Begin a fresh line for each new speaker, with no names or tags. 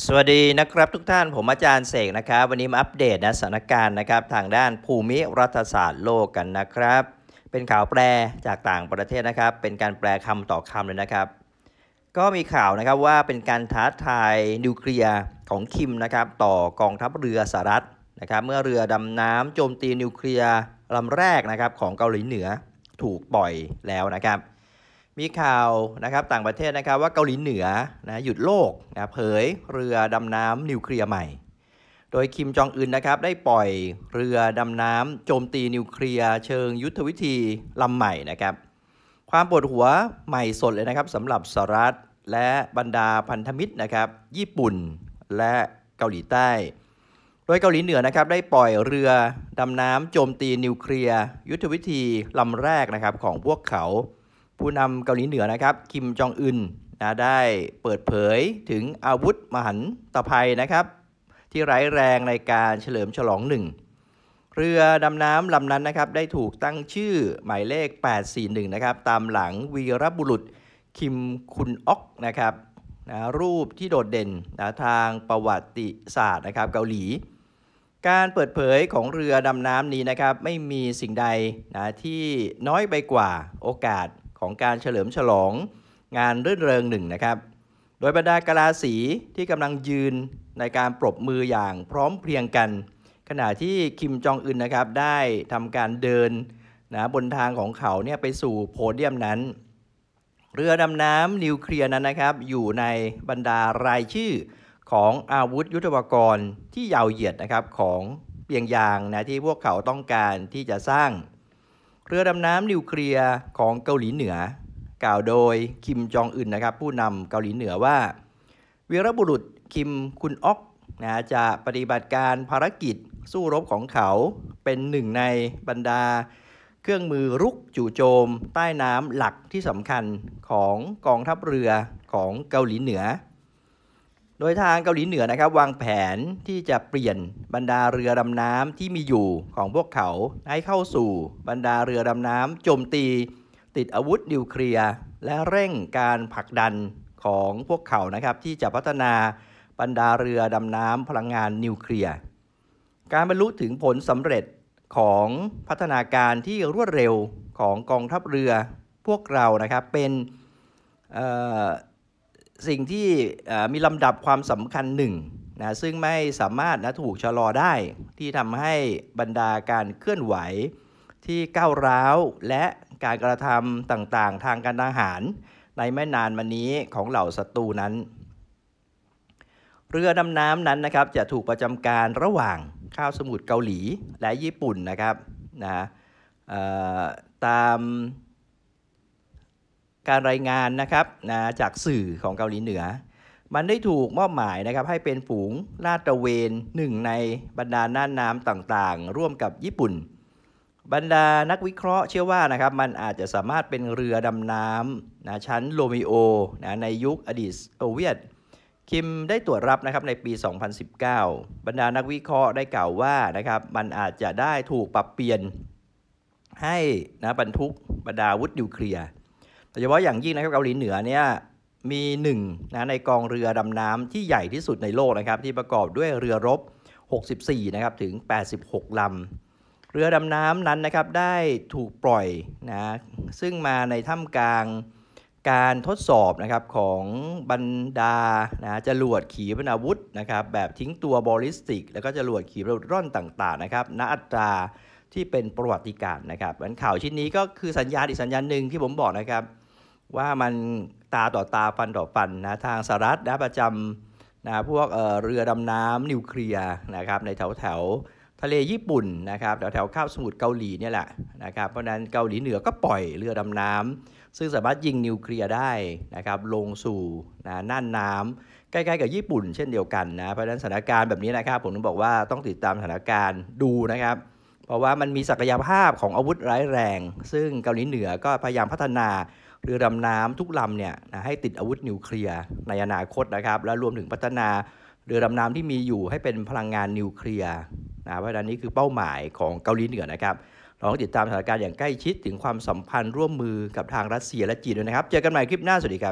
สวัสดีนะครับ ทุกท่านผมอาจารย์เสกนะครับ วันนี้มาอัปเดตนะสถานการณ์นะครับ ทางด้านภูมิรัฐศาสตร์โลกกันนะครับ เป็นข่าวแปลจากต่างประเทศนะครับ เป็นการแปลคำต่อคำเลยนะครับ ก็มีข่าวนะครับว่าเป็นการท้าทายนิวเคลียร์ของคิมนะครับ ต่อกองทัพเรือสหรัฐนะครับ เมื่อเรือดำน้ำโจมตีนิวเคลียร์ลำแรกนะครับของเกาหลีเหนือถูกปล่อยแล้วนะครับมีข่าวนะครับต่างประเทศนะครับว่าเกาหลีเหนือนะหยุดโลกนะเผยเรือดำน้ำนิวเคลียร์ใหม่โดยคิมจองอึนนะครับได้ปล่อยเรือดำน้ำโจมตีนิวเคลียร์เชิงยุทธวิธีลำใหม่นะครับ ความปวดหัวใหม่สดเลยนะครับสำหรับสหรัฐและบรรดาพันธมิตรนะครับ ญี่ปุ่นและเกาหลีใต้ โดยเกาหลีเหนือนะครับได้ปล่อยเรือดำน้ำโจมตีนิวเคลียร์ยุทธวิธีลำแรกนะครับของพวกเขาผู้นำเกาหลีเหนือนะครับ คิมจองอึน นะ ได้เปิดเผยถึงอาวุธมหันตภัยนะครับ ที่ร้ายแรงในการเฉลิมฉลองหนึ่ง เรือดำน้ำลำนั้นนะครับ ได้ถูกตั้งชื่อหมายเลข 841นะครับ ตามหลังวีรบุรุษคิมคุนอ็อกนะครับ นะ รูปที่โดดเด่นนะ ทางประวัติศาสตร์นะครับ เกาหลี การเปิดเผยของเรือดำน้ำนี้นะครับ ไม่มีสิ่งใดนะ ที่น้อยไปกว่าโอกาสของการเฉลิมฉลองงานรื่นเริงหนึ่งนะครับ โดยบรรดากราสีที่กำลังยืนในการปรบมืออย่างพร้อมเพรียงกัน ขณะที่คิมจองอึนนะครับได้ทำการเดินนะบนทางของเขาเนี่ยไปสู่โพเดียมนั้นเรือดำน้ำนิวเคลียร์นั้นนะครับอยู่ในบรรดารายชื่อของอาวุธยุทโธปกรณ์ที่ยาวเหยียดนะครับของเปียงยางนะที่พวกเขาต้องการที่จะสร้างเรือดำน้ำนิวเคลียร์ของเกาหลีเหนือ กล่าวโดยคิมจองอึนนะครับ ผู้นำเกาหลีเหนือว่า วีรบุรุษคิม คุนออกนะจะปฏิบัติการภารกิจสู้รบของเขาเป็นหนึ่งในบรรดาเครื่องมือรุกจู่โจมใต้น้ำหลักที่สำคัญของกองทัพเรือของเกาหลีเหนือดยทางเกาหลีเหนือนะครับ วางแผนที่จะเปลี่ยนบรรดาเรือดำน้ำที่มีอยู่ของพวกเขาให้เข้าสู่บรรดาเรือดำน้ำโจมตีติดอาวุธนิวเคลียร์และเร่งการผลักดันของพวกเขานะครับที่จะพัฒนาบรรดาเรือดำน้ำพลังงานนิวเคลียร์การบรรลุถึงผลสำเร็จของพัฒนาการที่รวดเร็วของกองทัพเรือพวกเรานะครับเป็นสิ่งที่มีลำดับความสำคัญหนึ่งนะซึ่งไม่สามารถนะถูกชะลอได้ที่ทำให้บรรดาการเคลื่อนไหวที่ก้าวร้าวและการกระทำต่าง ๆ ทางการทหาร ในไม่นานมานี้ของเหล่าศัตรูนั้น เรือดำน้ำนั้นนะครับจะถูกประจำการระหว่างข้าวสมุทรเกาหลีและญี่ปุ่นนะครับนะตามการรายงานนะครับนะจากสื่อของเกาหลีเหนือ มันได้ถูกมอบหมายนะครับให้เป็นฝูงลาดตระเวนหนึ่งในบรรดาน่านน้ำต่างๆ ร่วมกับญี่ปุ่น บรรดานักวิเคราะห์เชื่อว่านะครับมันอาจจะสามารถเป็นเรือดำน้ำนะชั้นโรมิโอนะในยุคอดีตโซเวียตคิมได้ตรวจรับนะครับในปี 2019 บรรดานักวิเคราะห์ได้กล่าวว่านะครับมันอาจจะได้ถูกปรับเปลี่ยน ให้นะบรรทุกบรรดาวุธนิวเคลียร์โดยเฉพาะอย่างยิ่งนะครับเกาหลีเหนือเนี่ยมีหนึ่งนะในกองเรือดำน้ำที่ใหญ่ที่สุดในโลกนะครับที่ประกอบด้วยเรือรบ 64 นะครับถึง 86 ลำเรือดำน้ำนั้นนะครับได้ถูกปล่อยนะซึ่งมาในถ้ำกลางการทดสอบนะครับของบรรดานะจรวดขีปนาวุธนะครับแบบทิ้งตัวบอลิสติก แล้วก็จรวดขีปนาวุธร่อนต่าง ๆ นะครับณอัตรา ที่เป็นประวัติการนะครับข่าวชิ้นนี้ก็คือสัญญาณอีกสัญญาณหนึ่งที่ผมบอกนะครับว่ามันตาต่อตาฟันต่อฟันนะทางสหรัฐนะประจำนะพวกเเรือดำน้ำนิวเคลียร์นะครับในแถวแถวทะเลญี่ปุ่นนะครับแถวแถวคาบสมุทรเกาหลีเนี่ยแหละนะครับ เพราะนั้นเกาหลีเหนือก็ปล่อยเรือดำน้ำซึ่งสามารถยิงนิวเคลียร์ได้นะครับลงสู่นะน่านน้ำใกล้ๆกับญี่ปุ่นเช่นเดียวกันนะเพราะนั้นสถานการณ์แบบนี้นะครับผมต้องบอกว่าต้องติดตามสถานการณ์ดูนะครับเพราะว่ามันมีศักยภาพของอาวุธร้ายแรง ซึ่งเกาหลีเหนือก็พยายามพัฒนาเรือดำน้ำทุกลำเนี่ยนะให้ติดอาวุธนิวเคลียร์ ในอนาคตนะครับและรวมถึงพัฒนา เรือดำน้ำที่มีอยู่ให้เป็นพลังงานนิวเคลียร์นะเพราะฉะนั้นนี่คือเป้าหมายของเกาหลีเหนือนะครับลองติดตามสถานการณ์อย่างใกล้ชิดถึงความสัมพันธ์ร่วมมือกับทางรัสเซียและจีนด้วยนะครับเจอกันใหม่คลิปหน้า สวัสดีครับ